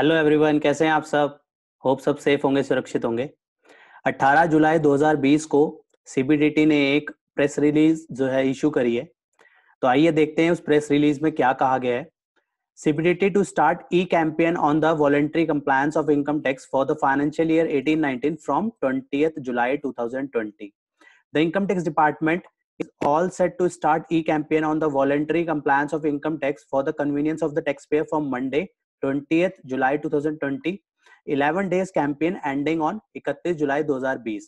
Hello everyone कैसे हैं आप सब होप सब सेफ होंगे सुरक्षित होंगे 18 जुलाई 2020 को सीबीडीटी ने एक प्रेस रिलीज जो है इशू करी है तो आइए देखते हैं उस प्रेस रिलीज में क्या कहा गया है CBDT to start e campaign on the voluntary compliance of income tax for the financial year 1819 from 20th July 2020 the income tax department is all set to start e-campaign on the voluntary compliance of income tax for the convenience of the taxpayer from Monday, 20th July 2020, 11 days campaign ending on 31 जुलाई 2020.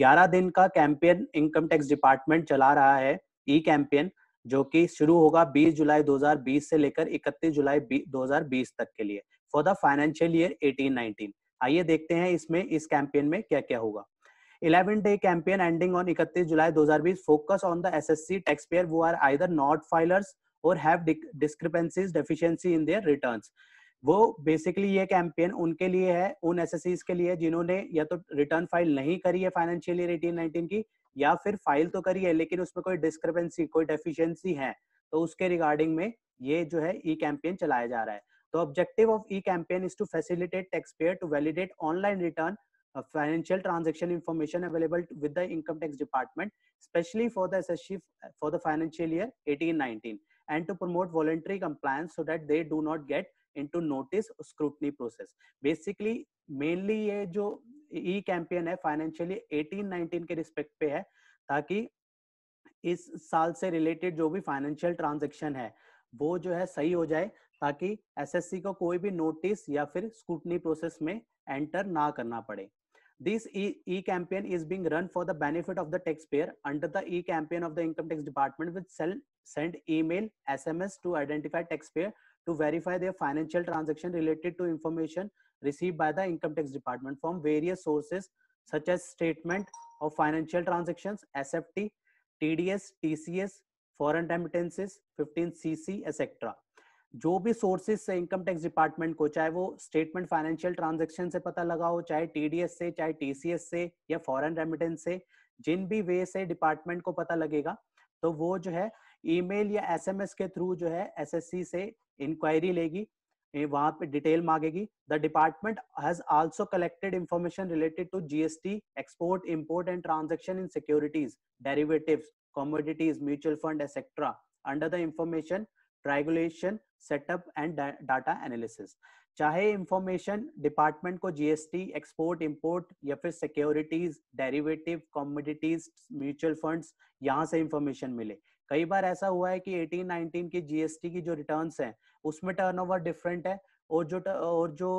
11 दिन का campaign income tax department चला रहा है ई campaign जो कि शुरू होगा 20 जुलाई 2020 से लेकर 31 जुलाई 2020 तक के लिए फॉर द फाइनेंशियल ईयर 18-19 आइए देखते हैं इसमें इस कैंपेन में क्या क्या होगा 11 day campaign ending on 31 July 2020 focus on the SSC payer who are either not filers और have discrepancies deficiency in their returns वो बेसिकली ये कैंपेन उनके लिए है उन एस के लिए जिन्होंने या तो रिटर्न फाइल नहीं करी है फाइनेंशियल ईयर एटीन नाइनटीन की या फिर फाइल तो करी है लेकिन उसमें कोई डिस्क्रिपेंसी कोई डेफिशिएंसी है तो उसके रिगार्डिंग में ये जो है ई कैंपेन चलाया जा रहा है तो objective of e campaign is to facilitate tax payer to validate online return financial transaction information available with the income tax department specially for the S for the financial year eighteen nineteen and to promote voluntary voluntary so that they do not get into notice scrutiny process basically mainly ये जो ई campaign है financially 18-19 के respect पे है ताकि इस साल से रिलेटेड जो भी फाइनेंशियल ट्रांजेक्शन है वो जो है सही हो जाए ताकि एसएससी को कोई भी नोटिस या फिर स्कूटनी प्रोसेस में एंटर ना करना पड़े this e, e campaign is being run for the benefit of the taxpayer under the e campaign of the income tax department which sell, send email sms to identify taxpayer to verify their financial transaction related to information received by the income tax department from various sources such as statement of financial transactions sft tds tcs foreign remittances 15 CC etcetera जो भी sources से income tax department को चाहे वो statement financial transaction से पता लगा हो चाहे टीडीएस से चाहे टीसीएस से या फॉरेन रेमिटेंस से जिन भी वे से डिपार्टमेंट को पता लगेगा तो वो जो है ईमेल या एसएमएस के थ्रू जो है एसएससी से इंक्वायरी लेगी वहां पे डिटेल मांगेगी the department has also collected information related to GST export import and transaction in securities derivative commodities mutual fund etc under the information triangulation setup and data analysis चाहे information department को GST export import या फिर securities derivative commodities mutual funds यहां से information मिले कई बार ऐसा हुआ है कि 18 19 की जीएसटी की जो रिटर्न्स हैं उसमें टर्नओवर डिफरेंट है और जो और जो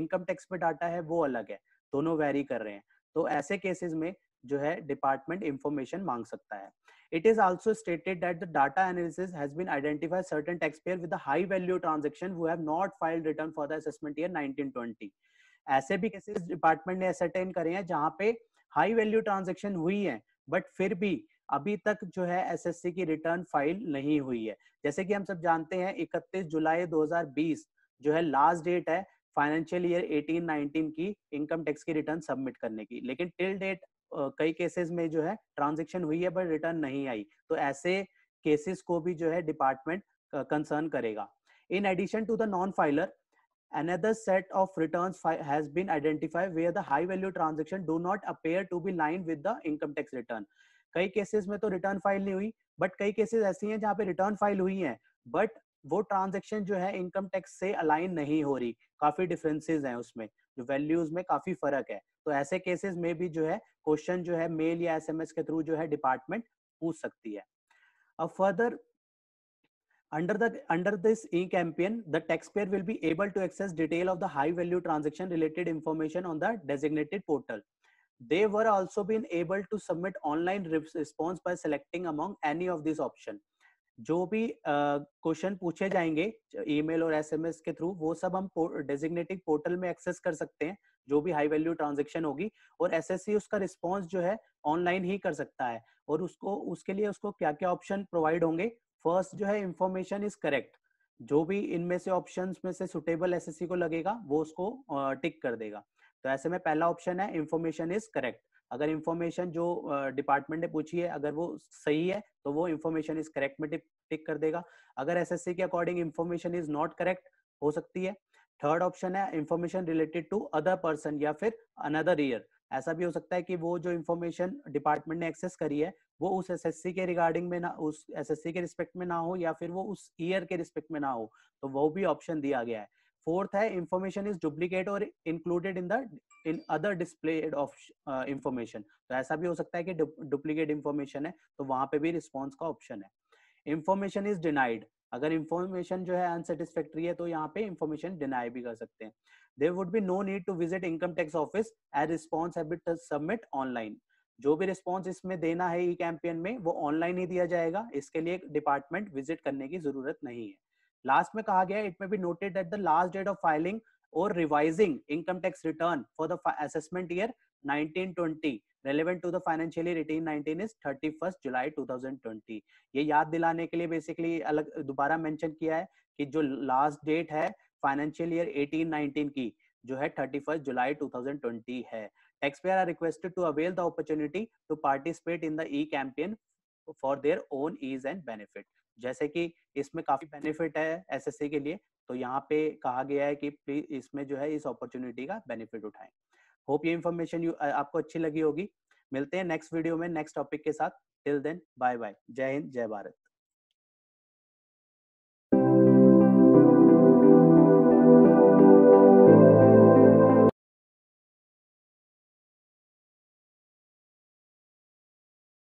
इनकम टैक्स पे डाटा है वो अलग है दोनों वेरी कर रहे हैं तो ऐसे केसेस में जो है डिपार्टमेंट इंफॉर्मेशन मांग सकता है it is also stated that the data analysis has been identified certain tax payer a high value transaction who have not filed return for the assessment year 1920 ऐसे भी केसेस डिपार्टमेंट ने ascertain करे हैं जहां पे हाई वैल्यू ट्रांजेक्शन हुई है but फिर भी अभी तक जो है एसएससी की रिटर्न फाइल नहीं हुई है जैसे कि हम सब जानते हैं 31 जुलाई 2020 जो है लास्ट डेट है फाइनेंशियल ईयर 18-19 की इनकम टैक्स की रिटर्न सबमिट करने की लेकिन टिल डेट कई केसेस में जो है ट्रांजेक्शन हुई है बट रिटर्न नहीं आई तो ऐसे केसेस को भी जो है डिपार्टमेंट कंसर्न करेगा in addition to the non filer another set of returns has been identified where the high value transaction do not appear to be lined with the income tax return कई cases में तो return file नहीं हुई but कई cases ऐसी हैं जहाँ पे रिटर्न फाइल हुई है बट वो ट्रांजेक्शन जो है इनकम टैक्स से अलाइन नहीं हो रही काफी डिफरेंसेज हैं उसमें जो वैल्यूज में काफी फर्क है तो ऐसे केसेस में भी जो है क्वेश्चन जो है मेल या एसएमएस के थ्रू जो है डिपार्टमेंट पूछ सकती है अब further Under the under this e-campaign, the taxpayer will be able to access detail of the high-value transaction related information on the designated portal. they were also been able to submit online response by selecting among any of these option जो भी question uh, पूछे जाएंगे email और SMS के through वो सब हम डेजिग्नेटिव portal में एक्सेस कर सकते हैं जो भी हाई वैल्यू ट्रांजेक्शन होगी और एसएससी उसका रिस्पॉन्स जो है ऑनलाइन ही कर सकता है और उसको उसके लिए उसको क्या क्या ऑप्शन प्रोवाइड होंगे फर्स्ट जो है इंफॉर्मेशन इज करेक्ट जो भी इनमें से ऑप्शन में से सुटेबल एसएससी को लगेगा वो उसको टिक कर देगा तो ऐसे में पहला ऑप्शन है इन्फॉर्मेशन इज करेक्ट अगर इन्फॉर्मेशन जो डिपार्टमेंट ने पूछी है अगर वो सही है तो वो इन्फॉर्मेशन इज करेक्ट में टिक कर देगा अगर एसएससी के according information is not correct हो सकती है थर्ड ऑप्शन है information related to other person या फिर अनदर ईयर ऐसा भी हो सकता है कि वो जो इन्फॉर्मेशन डिपार्टमेंट ने एक्सेस करी है वो उस एसएससी के रिगार्डिंग में ना उस एसएससी के रिस्पेक्ट में ना हो या फिर वो उस ईयर के रिस्पेक्ट में ना हो तो वो भी ऑप्शन दिया गया है फोर्थ है इंफॉर्मेशन इज डुप्लीकेट और included in the in other displayed of information तो ऐसा भी हो सकता है कि डुप्लीकेट इंफॉर्मेशन है तो वहां पे भी रिस्पॉन्स का ऑप्शन है इंफॉर्मेशन इज डिनाइड अगर इंफॉर्मेशन जो है अनसेटिस्फेक्ट्री है तो यहाँ पे इंफॉर्मेशन डिनाई भी कर सकते हैं there would be no need to visit income tax office as response submit online जो भी रिस्पॉन्स इसमें देना है ई कैंपेन में वो ऑनलाइन ही दिया जाएगा इसके लिए डिपार्टमेंट विजिट करने की जरूरत नहीं है लास्ट में कहा गया it may be noted at the last date of filing और revising income tax return for the assessment year 1920 relevant to the financial year 1819 is 31 जुलाई 2020 ये याद दिलाने के लिए बेसिकली अलग दोबारा मेंशन किया है कि जो लास्ट डेट है फाइनेंशियल ईयर 1819 की जो है 31 जुलाई 2020 है tax are requested to avail the opportunity to participate in the e campaign for their own ease and benefit जैसे कि इसमें काफी बेनिफिट है एसएससी के लिए तो यहाँ पे कहा गया है कि प्लीज इसमें जो है इस अपॉर्चुनिटी का बेनिफिट उठाएं होप ये इन्फॉर्मेशन आपको अच्छी लगी होगी मिलते हैं नेक्स्ट वीडियो में नेक्स्ट टॉपिक के साथ टिल देन बाय बाय जय हिंद जय भारत